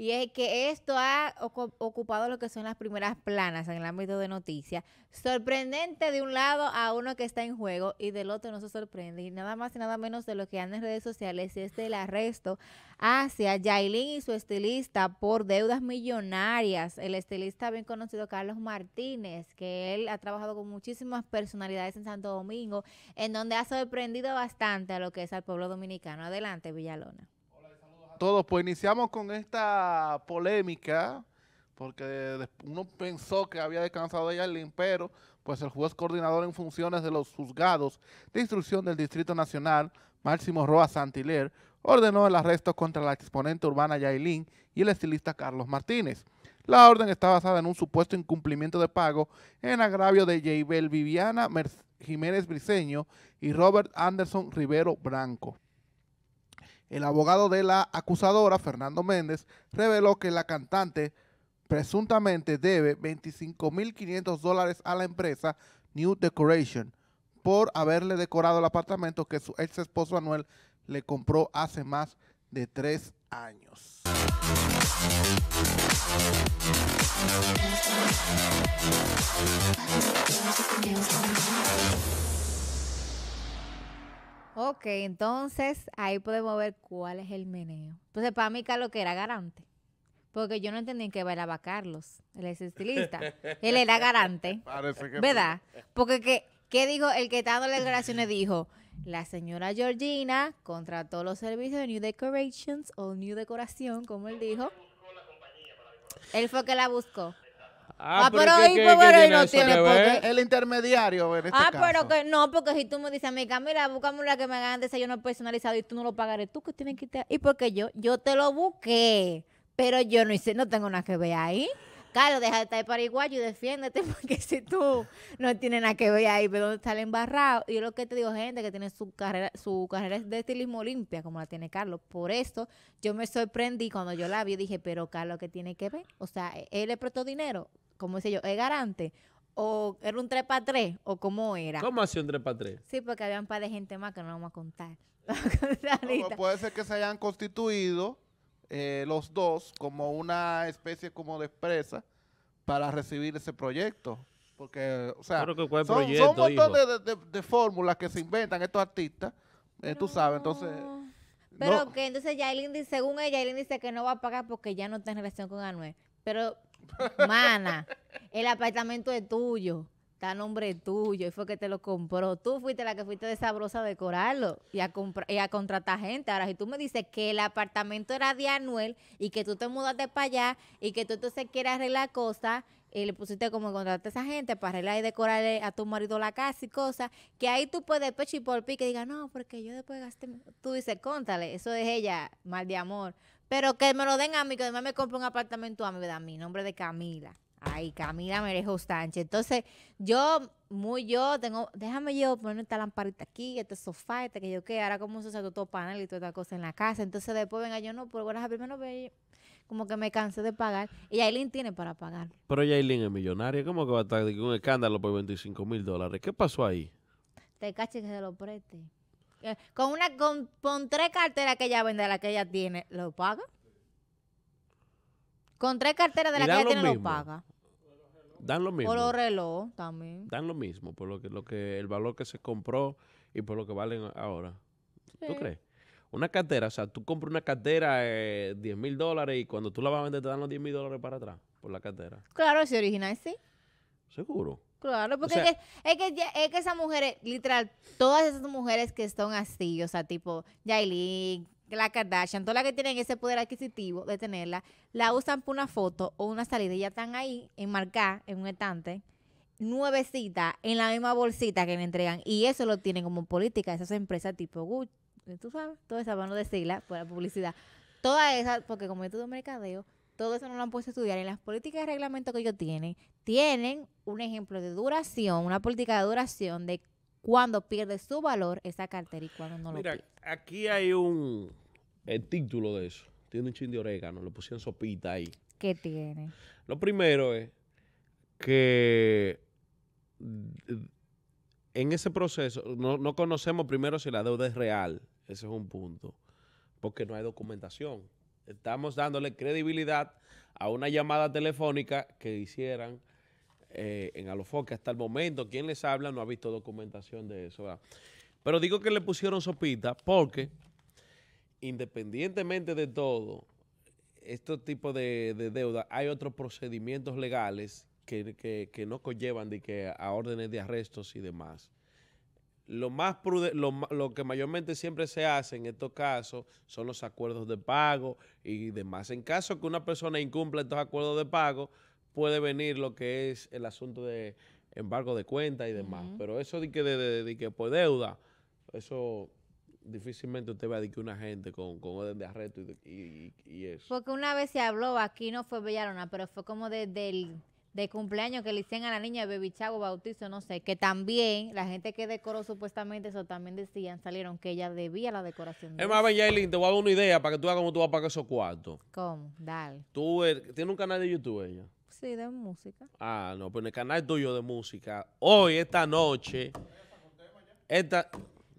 Y es que esto ha ocupado lo que son las primeras planas en el ámbito de noticias. Sorprendente de un lado a uno que está en juego y del otro no se sorprende. Y nada más y nada menos de lo que han en redes sociales es el arresto hacia Jailin y su estilista por deudas millonarias. El estilista bien conocido Carlos Martínez, que él ha trabajado con muchísimas personalidades en Santo Domingo, en donde ha sorprendido bastante a lo que es al pueblo dominicano. Adelante, Villalona todos, pues iniciamos con esta polémica, porque uno pensó que había descansado ya el pero pues el juez coordinador en funciones de los juzgados de instrucción del Distrito Nacional, Máximo Roa Santiler, ordenó el arresto contra la exponente urbana Yailin y el estilista Carlos Martínez. La orden está basada en un supuesto incumplimiento de pago en agravio de Jabel Viviana Jiménez Briceño y Robert Anderson Rivero Branco. El abogado de la acusadora, Fernando Méndez, reveló que la cantante presuntamente debe 25.500 dólares a la empresa New Decoration por haberle decorado el apartamento que su ex esposo Anuel le compró hace más de tres años. Ok, entonces ahí podemos ver cuál es el meneo. Entonces, para mí, Carlos, que era garante. Porque yo no entendí en qué bailaba Carlos. Él es estilista. Él era garante. Parece que ¿Verdad? Porque, ¿qué, ¿qué dijo? El que está dando las declaraciones dijo: La señora Georgina contrató los servicios de New Decorations o New Decoración, como él dijo. Él fue que la buscó. Ah, ah, pero, ahí, pues no tiene el intermediario en este Ah, pero que no, porque si tú me dices, amiga, mira, buscamos una que me hagan desayuno personalizado y tú no lo pagaré, tú que tienes que hacer? Y porque yo, yo te lo busqué, pero yo no hice, no tengo nada que ver ahí. Carlos, deja de estar pariguayo y defiéndete, porque si tú no tienes nada que ver ahí, pero dónde está el embarrado. Y yo lo que te digo, gente que tiene su carrera, su carrera de estilismo limpia, como la tiene Carlos. Por eso yo me sorprendí cuando yo la vi, y dije, pero Carlos, ¿qué tiene que ver? O sea, e-, él le prestó dinero ¿cómo decía yo? ¿Es garante? ¿O era un 3 para 3? ¿O cómo era? ¿Cómo hacía un 3 para 3? Sí, porque había un par de gente más que no vamos a contar. puede ser que se hayan constituido eh, los dos como una especie como de expresa para recibir ese proyecto. Porque, o sea, son, un montón de, fórmulas que se inventan estos artistas, eh, tú sabes, entonces... Pero que entonces Yailin dice, según ella, dice que no va a pagar porque ya no está en relación con Anuel. Pero Mana, el apartamento es tuyo. Está a nombre tuyo y fue que te lo compró. Tú fuiste la que fuiste de sabrosa a decorarlo y a, y a contratar gente. Ahora, si tú me dices que el apartamento era de Anuel y que tú te mudaste para allá y que tú entonces quieres arreglar cosas y eh, le pusiste como contratar a esa gente para arreglar y decorarle a tu marido la casa y cosas, que ahí tú puedes pecho y por pique diga, no, porque yo después gasté. Tú dices, contale, eso es ella, mal de amor. Pero que me lo den a mí, que además me compre un apartamento a mí, a mi nombre de Camila. Ay, Camila Merejo Sánchez. Entonces, yo, muy yo, tengo, déjame yo poner esta lamparita aquí, este sofá, este que yo qué, ahora como se usa todo panel y toda esta cosa en la casa. Entonces, después venga yo, no, por bueno, primero ve, como que me cansé de pagar. Y Aileen tiene para pagar. Pero Aileen es millonaria, ¿cómo que va a estar con un escándalo por 25 mil dólares? ¿Qué pasó ahí? Te caché que se lo preste. Eh, con una con, tres carteras que ella vende, la que ella tiene, ¿lo paga? Con tres carteras de la que ella tiene, lo paga. Dan lo mismo. Por los reloj también. Dan lo mismo, por lo que, lo que el valor que se compró y por lo que valen ahora. ¿Tú crees? Una cartera, o sea, tú compras una cartera eh, de 10 mil dólares y cuando tú la vas a vender te dan los 10 mil dólares para atrás por la cartera. Claro, si original sí. Seguro. Claro, porque es, que, es, que, es que esas mujeres, literal, todas esas mujeres que son así, o sea, tipo Yailin, la Kardashian, todas las que tienen ese poder adquisitivo de tenerla, la usan por una foto o una salida y ya están ahí, enmarcadas en un estante, nuevecita, en la misma bolsita que le entregan. Y eso lo tienen como política, esas empresas tipo Gucci, tú sabes, todas esas van a decirla por la publicidad. Todas esas, porque como yo todo mercadeo, todo eso no lo han puesto estudiar. En las políticas de reglamento que ellos tienen, tienen un ejemplo de duración, una política de duración de cuándo pierde su valor esa cartera y cuándo no lo pierde. Mira, aquí hay un título de eso. Tiene un chin de orégano, lo pusieron sopita ahí. ¿Qué tiene? Lo primero es que en ese proceso no conocemos primero si la deuda es real. Ese es un punto. Porque no hay documentación estamos dándole credibilidad a una llamada telefónica que hicieran eh, en Alofoque hasta el momento. Quien les habla no ha visto documentación de eso. Pero digo que le pusieron sopita porque, independientemente de todo, este tipo de, de deuda, hay otros procedimientos legales que, no conllevan que a órdenes de arrestos y demás. Lo, más lo, que mayormente siempre se hace en estos casos son los acuerdos de pago y demás. En caso que una persona incumpla estos acuerdos de pago, puede venir lo que es el asunto de embargo de cuenta y demás. Pero eso de que, de, que por deuda, eso difícilmente usted va a que una gente con, con orden de arresto y, y, y, eso. Porque una vez se habló, aquí no fue Bellarona, pero fue como desde el de cumpleaños que le hicieron a la niña Baby Chavo, bautizo, no sé, que también la gente que decoró supuestamente eso también decían, salieron que ella debía la decoración. es más, Yailin, te voy a dar una idea para que tú hagas cómo tú vas a pagar esos cuartos. ¿Cómo? Dale. Tú, ¿Tiene un canal de YouTube ella? Sí, de música. Ah, no, pero pues en el canal tuyo de música, hoy, esta noche, esta...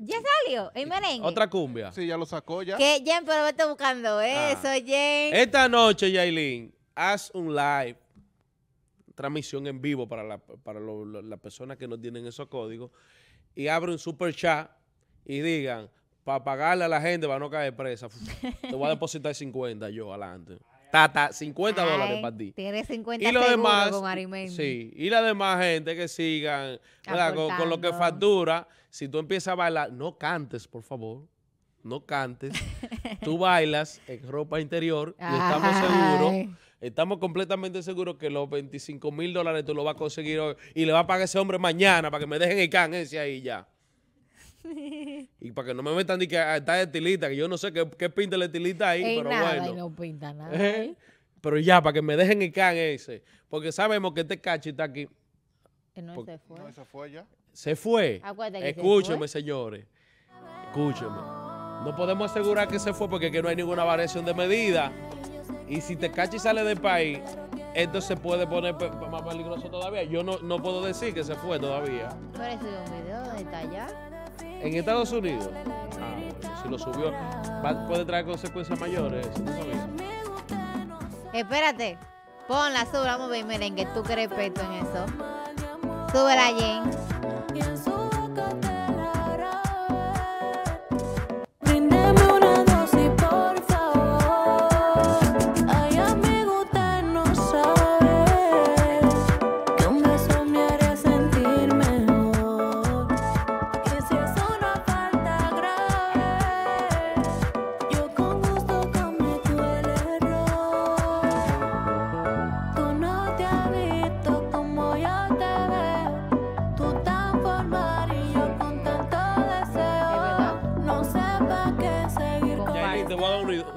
Ya salió el merengue. Otra cumbia. Sí, ya lo sacó ya. Que Jen, pero estoy buscando ah. eso, Jen. Esta noche, Yailin, haz un live transmisión en vivo para, para las personas que no tienen esos códigos y abro un super chat y digan, para pagarle a la gente para no caer presa, te voy a depositar 50 yo adelante. Tata, 50 dólares para ti. Tienes 50 y lo demás, con Sí, y la demás gente que sigan con, lo que factura. Si tú empiezas a bailar, no cantes, por favor. No cantes. tú bailas en ropa interior y estamos seguros Estamos completamente seguros que los 25 mil dólares tú lo vas a conseguir hoy y le vas a pagar a ese hombre mañana para que me dejen el can ese ahí ya. y para que no me metan ni que ah, está estilita, que yo no sé qué, pinta el estilista ahí, pero bueno. No pinta nada. ¿eh? Pero ya, para que me dejen el can ese. Porque sabemos que este cachi está aquí. Que no se fue. No, se fue ya. Se fue. Escúcheme, señores. Escúcheme. No podemos asegurar que se fue porque que no hay ninguna variación de medida. Y si te cacha y sale del país, esto se puede poner más peligroso todavía. Yo no, puedo decir que se fue todavía. Pero un video de En Estados Unidos. Ah, si lo subió, puede traer consecuencias mayores. Espérate, ponla, sube, vamos a ver, miren tú crees en eso. Súbela, Jen.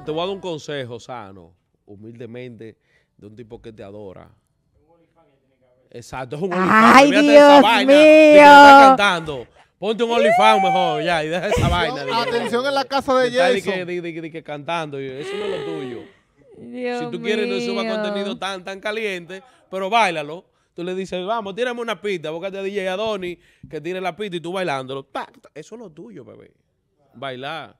te voy a dar un consejo sano, humildemente, de un tipo que te adora. Exacto, es un OnlyFans. ¡Ay, Dios esa vaina, mío! Está cantando. Ponte un OnlyFans mejor, ya, y deja esa vaina. atención en la casa de Jason. Que, que cantando, eso no es lo tuyo. Dios si tú quieres, no suba contenido tan, tan caliente, pero bailalo. Tú le dices, vamos, tírame una pista, búscate a DJ Adonis que tiene la pista y tú bailándolo. Eso es lo tuyo, bebé. Bailar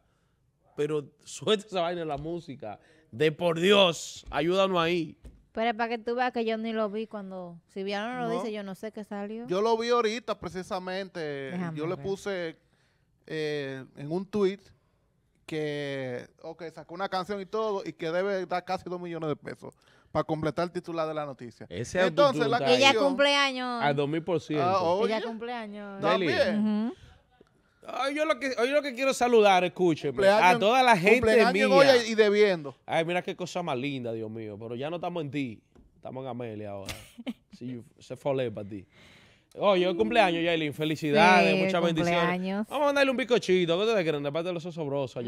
pero suelta esa vaina en la música. De por Dios, ayúdanos ahí. Pero para que tú veas que yo ni lo vi cuando. Si bien no lo dice, yo no sé qué salió. Yo lo vi ahorita, precisamente. yo le puse eh, en un tweet que. Ok, sacó una canción y todo, y que debe dar casi dos millones de pesos para completar el titular de la noticia. Ese Entonces, Ella cumple años. Al 2000%. por ah, ella cumple años. También. Hoy yo lo que, quiero saludar, escuche, a toda la gente mía. Hoy y debiendo. Ay, mira qué cosa más linda, Dios mío. Pero ya no estamos en ti, estamos en Amelia ahora. sí, se fue para ti. Oye, cumpleaños, Yailin. Felicidades, muchas bendiciones. Vamos a mandarle un picochito. ¿Qué te creen? De parte de los osobrosos a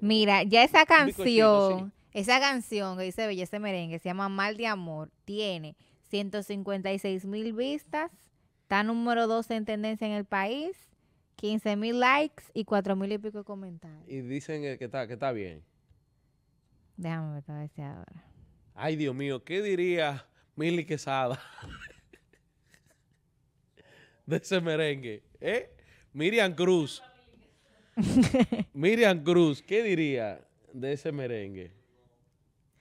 Mira, ya esa canción, esa canción que dice Belleza Merengue, se llama Mal de Amor, tiene 156 mil vistas, está número 12 en tendencia en el país 15 mil likes y 4 mil y pico comentarios. Y dicen eh, que está, que está bien. Déjame ver, ahora. Ay, Dios mío, ¿qué diría Milly Quesada de ese merengue? ¿Eh? Miriam Cruz. Miriam Cruz, ¿qué diría de ese merengue?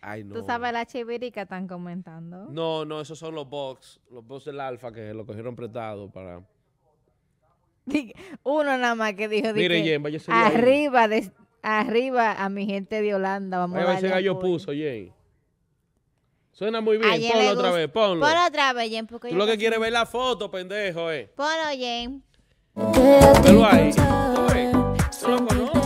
Ay, no. ¿Tú sabes la chiviri que están comentando? No, no, esos son los box, los box del Alfa que lo cogieron prestado para... Uno nada más que dijo, Mire, arriba, de, arriba a mi gente de Holanda, vamos ver a ese gallo puso, Jen. Suena muy bien, ah, ponlo otra vez, ponlo. otra vez, Jen, porque Tú lo que quiere ver la foto, pendejo, eh. Ponlo, Jen. ahí. Tú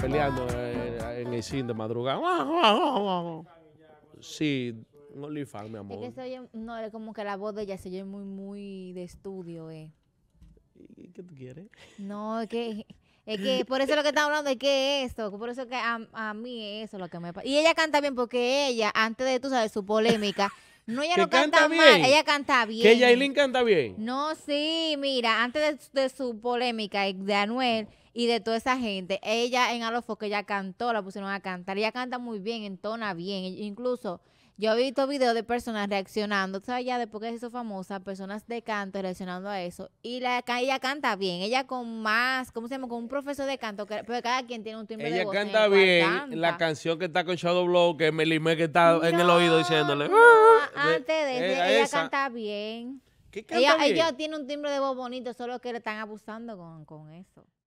peleando eh, eh, en el cine de madrugada. Sí, no le mi amor. Es no, es como que la voz de ella se oye muy, muy de estudio, eh. ¿Y qué tú quieres? No, es que... Es que por eso lo que estamos hablando es que esto, por eso que a, a mí eso lo que me pasa. Y ella canta bien porque ella, antes de, tú sabes, su polémica, no, ella no canta, mal, ella canta bien. Que Yailin canta bien. No, sí, mira, antes de su polémica eh, de Anuel, y de toda esa gente. Ella en Alofo que ella cantó, la pusieron a cantar. Ella canta muy bien, entona bien. E incluso yo he visto videos de personas reaccionando, ¿sabes? Ya después que se hizo famosa, personas de canto reaccionando a eso. Y la, ella canta bien, ella con más, ¿cómo se llama? Con un profesor de canto, pero cada quien tiene un timbre de voz. Ella canta bien la canción que está con Shadow Blow, que es Melimé que está en el oído diciéndole. Ah". antes de eh, eso, ella, canta bien. ella, bien? ella tiene un timbre de voz bonito, solo que le están abusando con, con eso.